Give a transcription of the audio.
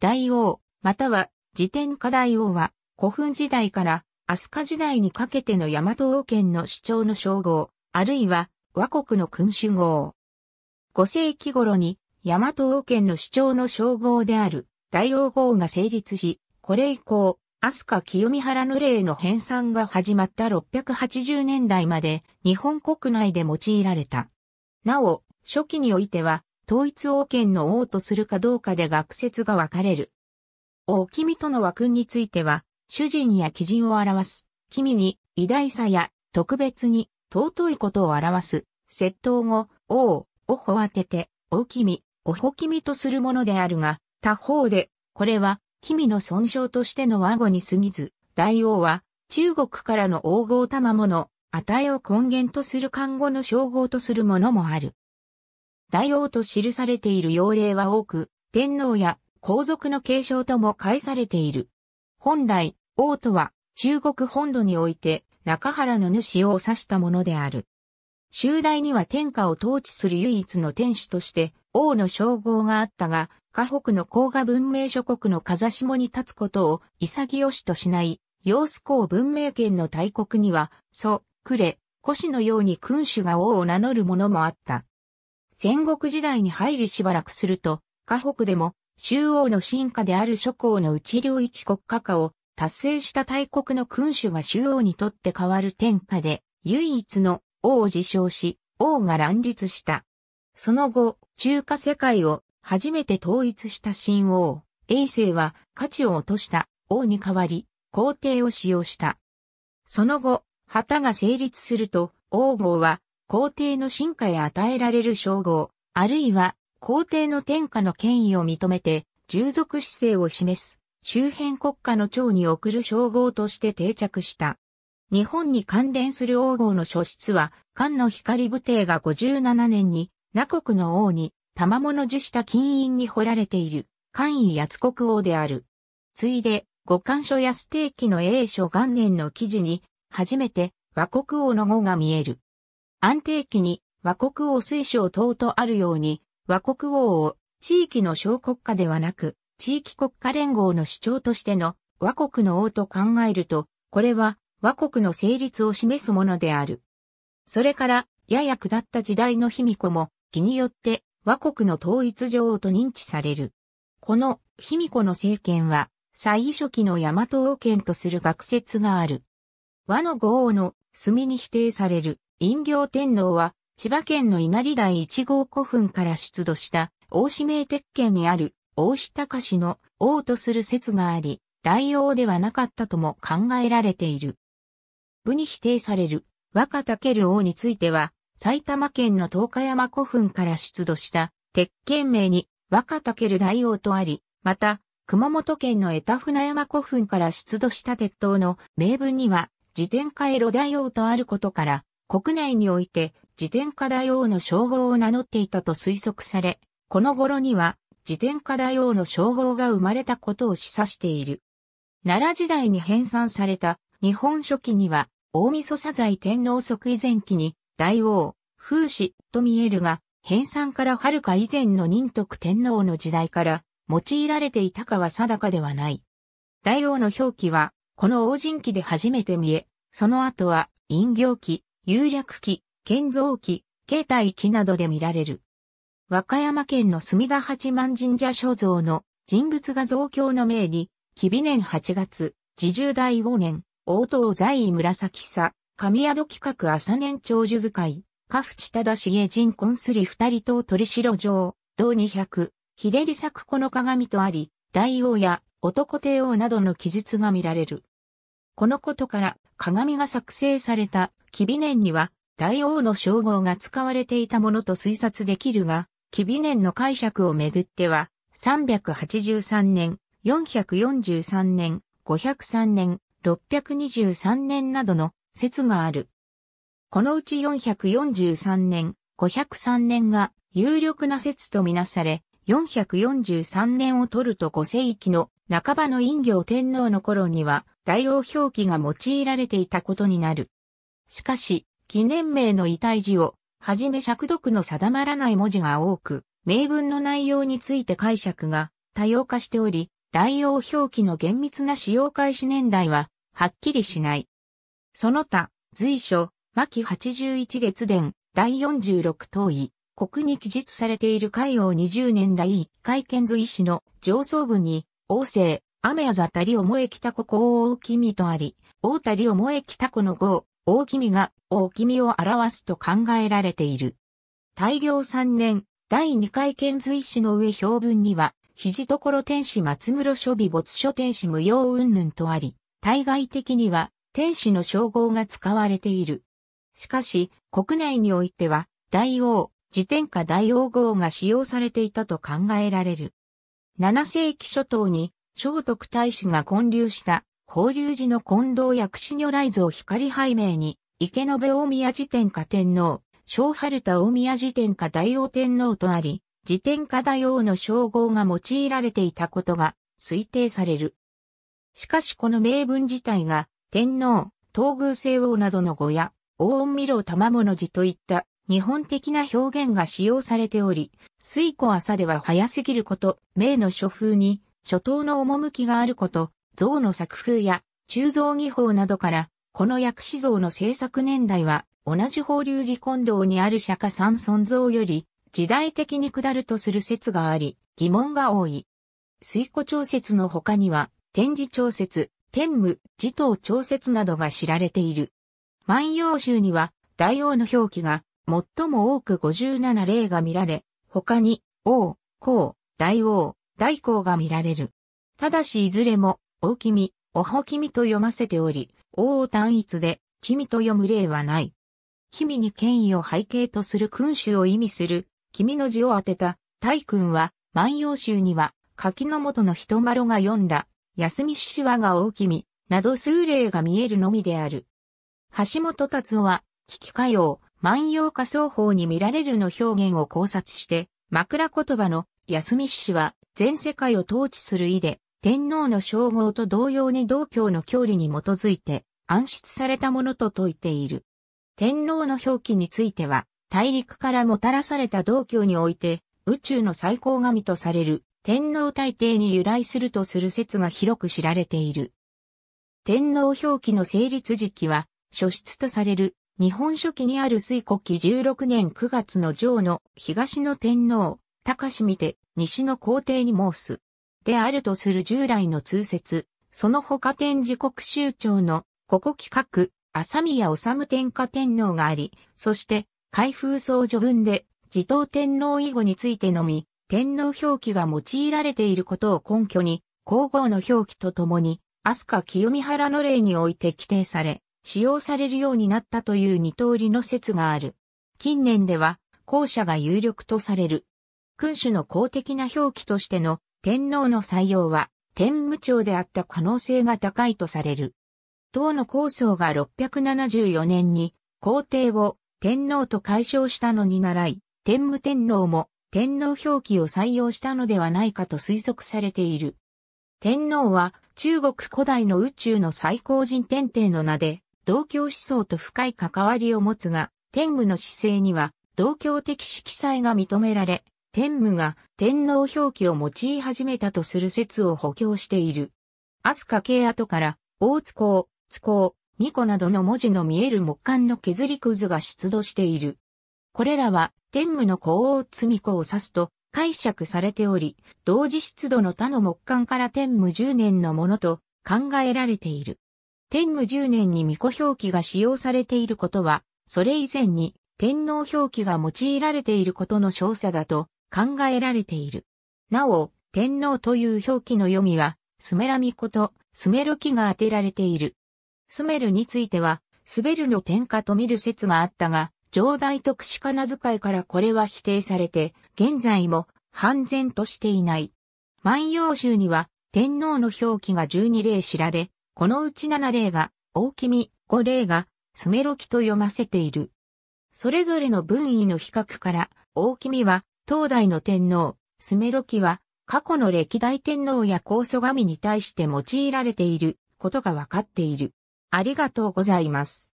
大王、または、自典下大王は、古墳時代から、飛鳥時代にかけての大和王権の主張の称号、あるいは、和国の君主号。5世紀頃に、大和王権の主張の称号である、大王号が成立し、これ以降、飛鳥清見原の例の編纂が始まった680年代まで、日本国内で用いられた。なお、初期においては、統一王権の王とするかどうかで学説が分かれる。王君との和君については、主人や基人を表す、君に偉大さや特別に尊いことを表す、窃盗語、王、をほ当てて、お君、おほ君とするものであるが、他方で、これは、君の損傷としての和語に過ぎず、大王は、中国からの王号賜物、値を根源とする漢語の称号とするものもある。大王と記されている要令は多く、天皇や皇族の継承とも返されている。本来、王とは中国本土において中原の主を指したものである。周代には天下を統治する唯一の天使として王の称号があったが、河北の甲賀文明諸国の風下に立つことを潔しとしない、陽子公文明圏の大国には、祖、呉、古子のように君主が王を名乗る者もあった。戦国時代に入りしばらくすると、河北でも、周王の進化である諸侯の内領域国家化を達成した大国の君主が周王にとって変わる天下で、唯一の王を自称し、王が乱立した。その後、中華世界を初めて統一した新王、永世は価値を落とした王に代わり、皇帝を使用した。その後、旗が成立すると、王号は皇帝の進化へ与えられる称号、あるいは皇帝の天下の権威を認めて、従属姿勢を示す、周辺国家の長に送る称号として定着した。日本に関連する王号の書室は、漢の光武帝が57年に、那国の王に、賜物受した金印に彫られている、漢位八国王である。ついで、五漢書やステーキの英書元年の記事に、初めて和国王の語が見える。安定期に和国王推奨等とあるように、和国王を地域の小国家ではなく、地域国家連合の主張としての和国の王と考えると、これは和国の成立を示すものである。それから、やや下った時代の卑弥呼も、気によって和国の統一女王と認知される。この卑弥呼の政権は、最初期の大和王権とする学説がある。和の五王の墨に否定される。陰陽天皇は、千葉県の稲荷台一号古墳から出土した、王氏名鉄剣にある、王氏隆の王とする説があり、大王ではなかったとも考えられている。部に否定される、若武王については、埼玉県の東海山古墳から出土した、鉄剣名に、若武大王とあり、また、熊本県の江田船山古墳から出土した鉄塔の名文には、自転回路大王とあることから、国内において自転下大王の称号を名乗っていたと推測され、この頃には自転下大王の称号が生まれたことを示唆している。奈良時代に編纂された日本書紀には、大味噌左在天皇即位前期に大王、風刺と見えるが、編纂から遥か以前の仁徳天皇の時代から用いられていたかは定かではない。大王の表記は、この王人記で初めて見え、その後は、陰行記、有略期、建造期、携帯期などで見られる。和歌山県の隅田八幡神社所蔵の人物画像境の名に、紀美年8月、自重大王年、応答在位紫さ、神宿企画朝年長寿使い、家淵忠重人婚すり二人と鳥城城、同二百、秀里作子の鏡とあり、大王や男帝王などの記述が見られる。このことから鏡が作成されたキビ年には大王の称号が使われていたものと推察できるが、キビ年の解釈をめぐっては、383年、443年、503年、623年などの説がある。このうち443年、503年が有力な説とみなされ、443年を取ると5世紀の半ばの陰行天皇の頃には大王表記が用いられていたことになる。しかし、記念名の遺体字を、はじめ尺読の定まらない文字が多く、名文の内容について解釈が多様化しており、代用表記の厳密な使用開始年代は、はっきりしない。その他、随所、巻81列伝、第46等位、国に記述されている海洋20年代一回遣隋使の上層部に、王政、雨あざたりおもえきたここを大きみとあり、王たりおもえきたこの号、大君が大君を表すと考えられている。大行3年、第2回遣隋使の上標文には、肘所天使松室諸備没書天使無用云々とあり、対外的には天使の称号が使われている。しかし、国内においては、大王、自天下大王号が使用されていたと考えられる。7世紀初頭に、聖徳太子が建立した法隆寺の近藤薬師如来像光拝命に、池延大宮寺天下天皇、小春田大宮寺天下大王天皇とあり、寺天下大王の称号が用いられていたことが推定される。しかしこの名文自体が、天皇、東宮聖王などの語や、王恩見老玉物字といった日本的な表現が使用されており、水古朝では早すぎること、名の書風に、初頭の趣があること、像の作風や鋳造技法などから、この薬師像の制作年代は、同じ法隆寺近道にある釈迦三尊像より、時代的に下るとする説があり、疑問が多い。水庫調節の他には、天寺調節、天武、地頭調節などが知られている。万葉集には、大王の表記が、最も多く57例が見られ、他に、王、公、大王、大公が見られる。ただしいずれも、大君、おほ君と読ませており、王を単一で、君と読む例はない。君に権威を背景とする君主を意味する、君の字を当てた、大君は、万葉集には、柿の元の人丸が読んだ、休みしはが大君、など数例が見えるのみである。橋本達夫は、危機歌謡、万葉歌奏法に見られるの表現を考察して、枕言葉の、休みしは、全世界を統治する意で、天皇の称号と同様に道教の教理に基づいて暗室されたものと説いている。天皇の表記については、大陸からもたらされた道教において、宇宙の最高神とされる天皇大帝に由来するとする説が広く知られている。天皇表記の成立時期は、初出とされる日本書紀にある水古紀16年9月の上の東の天皇、高しみて西の皇帝に申す。であるとする従来の通説、その他天時国州長の、ここ企画、浅宮治天下天皇があり、そして、開封僧序文で、自統天皇以後についてのみ、天皇表記が用いられていることを根拠に、皇后の表記とともに、飛鳥清見原の例において規定され、使用されるようになったという二通りの説がある。近年では、後者が有力とされる。君主の公的な表記としての天皇の採用は天武朝であった可能性が高いとされる。党の構想が674年に皇帝を天皇と解消したのに習い、天武天皇も天皇表記を採用したのではないかと推測されている。天皇は中国古代の宇宙の最高人天帝の名で、同教思想と深い関わりを持つが、天武の姿勢には同教的色彩が認められ、天武が天皇表記を用い始めたとする説を補強している。飛鳥系跡から、大津港、津港、巫女などの文字の見える木管の削りくずが出土している。これらは天武の皇王津巫女を指すと解釈されており、同時出土の他の木管から天武十年のものと考えられている。天武十年に巫女表記が使用されていることは、それ以前に天皇表記が用いられていることの証査だと考えられている。なお、天皇という表記の読みは、スメラミコとスメロキが当てられている。スメルについては、スベルの天下と見る説があったが、上代特殊仮名遣いからこれは否定されて、現在も半然としていない。万葉集には、天皇の表記が12例知られ、このうち7例が、大君、5例が、スメロキと読ませている。それぞれの文位の比較から、大君は、当代の天皇、スメロキは、過去の歴代天皇や高祖神に対して用いられていることがわかっている。ありがとうございます。